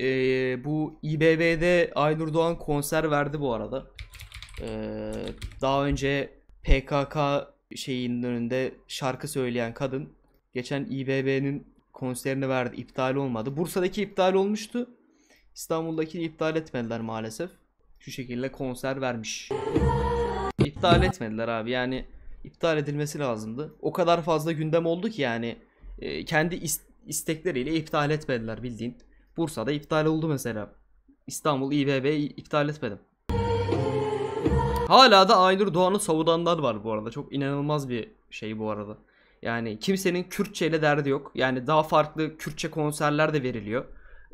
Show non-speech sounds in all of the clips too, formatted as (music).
e, bu İBB'de Aynur Doğan konser verdi bu arada. E, daha önce PKK şeyinin önünde şarkı söyleyen kadın geçen İBB'nin konserini verdi. İptal olmadı. Bursa'daki iptal olmuştu. İstanbul'dakini iptal etmediler maalesef. Şu şekilde konser vermiş. İptal etmediler abi. Yani iptal edilmesi lazımdı. O kadar fazla gündem oldu ki yani e, kendi is- istekleriyle iptal etmediler bildiğin. Bursa'da iptal oldu mesela. İstanbul İBB iptal etmedim. Hala da Aynur Doğan'ı savudanlar var bu arada. Çok inanılmaz bir şey bu arada. Yani kimsenin Kürtçe ile derdi yok. Yani daha farklı Kürtçe konserler de veriliyor.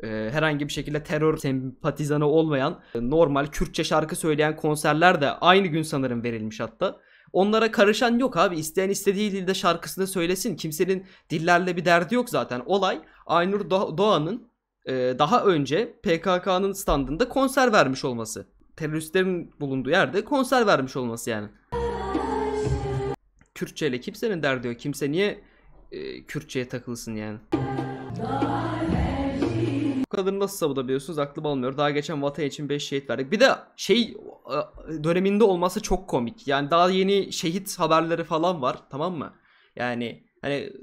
Ee, herhangi bir şekilde terör sempatizanı olmayan e, normal Kürtçe şarkı söyleyen konserler de aynı gün sanırım verilmiş hatta. Onlara karışan yok abi. İsteyen istediği dilde şarkısını söylesin. Kimsenin dillerle bir derdi yok zaten. Olay Aynur Doğan'ın e, daha önce PKK'nın standında konser vermiş olması. Teröristlerin bulunduğu yerde konser vermiş olması yani. Kürtçe ile kimsenin derdi yok. Kimse niye e, Kürtçe'ye takılsın yani. Bu kadını nasıl savunabiliyorsunuz aklım almıyor. Daha geçen vatan için 5 şehit verdik. Bir de şey e, döneminde olması çok komik. Yani daha yeni şehit haberleri falan var tamam mı? Yani hani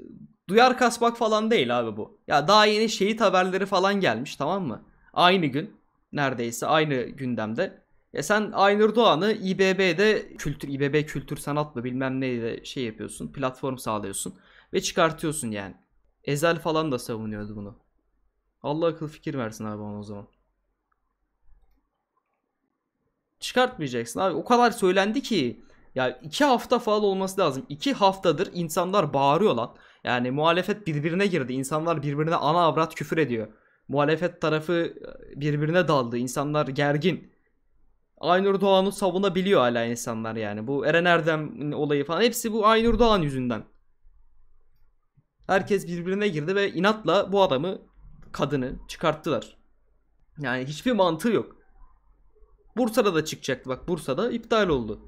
Duyar kasmak falan değil abi bu. Ya daha yeni şehit haberleri falan gelmiş tamam mı? Aynı gün neredeyse aynı gündemde. Ya e sen Aynur Doğan'ı İBB'de kültür İBB kültür sanat mı bilmem neyle şey yapıyorsun. Platform sağlıyorsun ve çıkartıyorsun yani. Ezel falan da savunuyordu bunu. Allah akıl fikir versin abi ona o zaman. Çıkartmayacaksın abi. O kadar söylendi ki. Ya iki hafta falan olması lazım. İki haftadır insanlar bağırıyor lan. Yani muhalefet birbirine girdi. İnsanlar birbirine ana avrat küfür ediyor. Muhalefet tarafı e, birbirine daldı. İnsanlar gergin. Aynur Doğan'ı savunabiliyor hala insanlar yani. Bu Eren Erdem olayı falan hepsi bu Aynur Doğan yüzünden. Herkes birbirine girdi ve inatla bu adamı kadını çıkarttılar. Yani hiçbir mantığı yok. Bursa'da da çıkacaktı bak Bursa'da iptal oldu.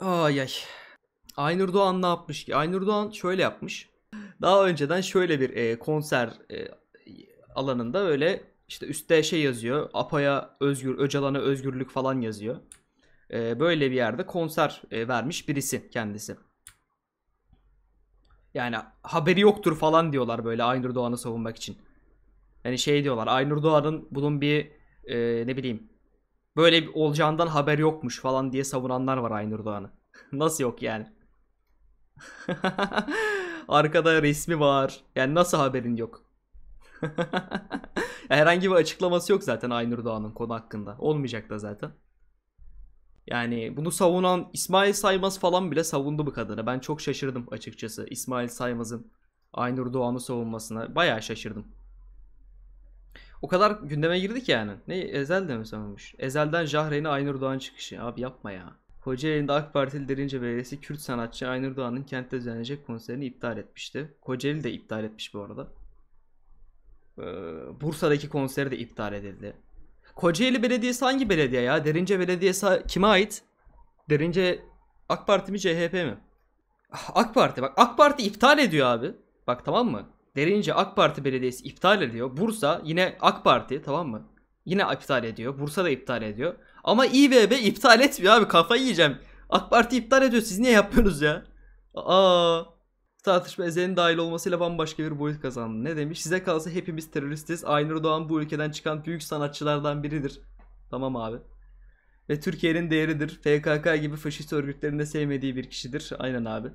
Ay ay. Aynur Doğan ne yapmış ki? Aynur Doğan şöyle yapmış. Daha önceden şöyle bir e, konser e, alanında böyle işte üstte şey yazıyor. Apa'ya özgür, Öcalan'a özgürlük falan yazıyor. E, böyle bir yerde konser e, vermiş birisi kendisi. Yani haberi yoktur falan diyorlar böyle Aynur Doğan'ı savunmak için. Yani şey diyorlar Aynur Doğan'ın bunun bir e, ne bileyim böyle olacağından haber yokmuş falan diye savunanlar var Aynur Doğan'ı. (laughs) Nasıl yok yani? (laughs) Arkada resmi var. Yani nasıl haberin yok? (laughs) Herhangi bir açıklaması yok zaten Aynur Doğan'ın konu hakkında. Olmayacak da zaten. Yani bunu savunan İsmail Saymaz falan bile savundu bu kadını. Ben çok şaşırdım açıkçası İsmail Saymaz'ın Aynur Doğan'ı savunmasına. Bayağı şaşırdım. O kadar gündeme girdi ki yani. Ne Ezel de mi savunmuş? Ezel'den Jahreyn'e Aynur Doğan çıkışı. Abi yapma ya. Kocaeli'nde AK Partili Derince Belediyesi Kürt sanatçı Aynur Doğan'ın kentte düzenlenecek konserini iptal etmişti. Kocaeli de iptal etmiş bu arada. Ee, Bursa'daki konseri de iptal edildi. Kocaeli Belediyesi hangi belediye ya? Derince Belediyesi kime ait? Derince AK Parti mi CHP mi? AK Parti bak AK Parti iptal ediyor abi. Bak tamam mı? Derince AK Parti Belediyesi iptal ediyor. Bursa yine AK Parti tamam mı? Yine iptal ediyor. Bursa da iptal ediyor. Ama İBB iptal etmiyor abi. Kafayı yiyeceğim. AK Parti iptal ediyor. Siz niye yapıyorsunuz ya? Aa. Tartışma ezelin dahil olmasıyla bambaşka bir boyut kazandı. Ne demiş? Size kalsa hepimiz teröristiz. Aynur Doğan bu ülkeden çıkan büyük sanatçılardan biridir. Tamam abi. Ve Türkiye'nin değeridir. PKK gibi faşist örgütlerinde sevmediği bir kişidir. Aynen abi.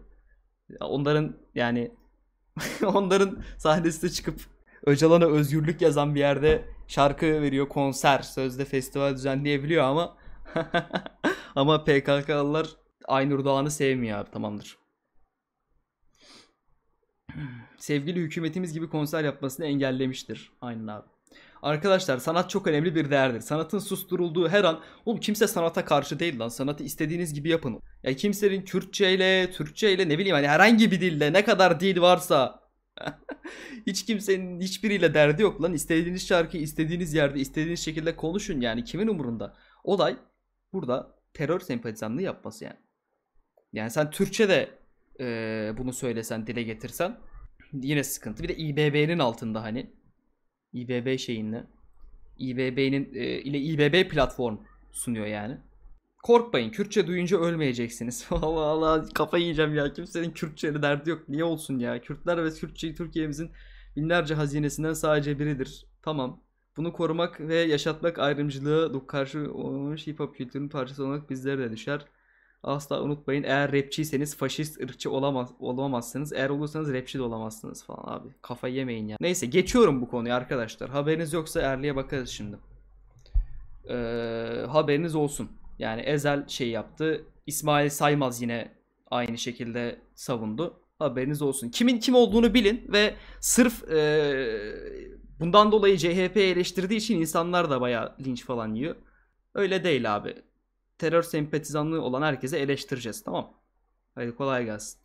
Onların yani (laughs) onların sahnesinde çıkıp Öcalan'a özgürlük yazan bir yerde şarkı veriyor, konser, sözde festival düzenleyebiliyor ama (laughs) ama PKK'lılar Aynur Doğan'ı sevmiyor abi tamamdır. Sevgili hükümetimiz gibi konser yapmasını engellemiştir. Aynen abi. Arkadaşlar sanat çok önemli bir değerdir. Sanatın susturulduğu her an oğlum kimse sanata karşı değil lan. Sanatı istediğiniz gibi yapın. Ya kimsenin Kürtçe Türkçeyle ne bileyim hani herhangi bir dille ne kadar dil varsa (laughs) Hiç kimsenin hiçbiriyle derdi yok lan. İstediğiniz şarkıyı istediğiniz yerde istediğiniz şekilde konuşun yani kimin umurunda? Olay burada terör sempatizanlığı yapması yani. Yani sen Türkçe de e, bunu söylesen, dile getirsen yine sıkıntı. Bir de İBB'nin altında hani İBB şeyinle İBB'nin e, ile İBB platform sunuyor yani. Korkmayın Kürtçe duyunca ölmeyeceksiniz. (laughs) Allah Allah kafa yiyeceğim ya. Kimsenin Kürtçeyle derdi yok. Niye olsun ya? Kürtler ve Kürtçe Türkiye'mizin binlerce hazinesinden sadece biridir. Tamam. Bunu korumak ve yaşatmak ayrımcılığı karşı olmuş hip hop kültürünün parçası olarak bizlere de düşer. Asla unutmayın eğer rapçiyseniz faşist ırkçı olamaz, olamazsınız. Eğer olursanız rapçi de olamazsınız falan abi. Kafa yemeyin ya. Neyse geçiyorum bu konuyu arkadaşlar. Haberiniz yoksa Erliye bakarız şimdi. Ee, haberiniz olsun. Yani Ezel şey yaptı. İsmail Saymaz yine aynı şekilde savundu. Haberiniz olsun. Kimin kim olduğunu bilin ve sırf e, bundan dolayı CHP eleştirdiği için insanlar da bayağı linç falan yiyor. Öyle değil abi. Terör sempatizanlığı olan herkese eleştireceğiz tamam. Hadi kolay gelsin.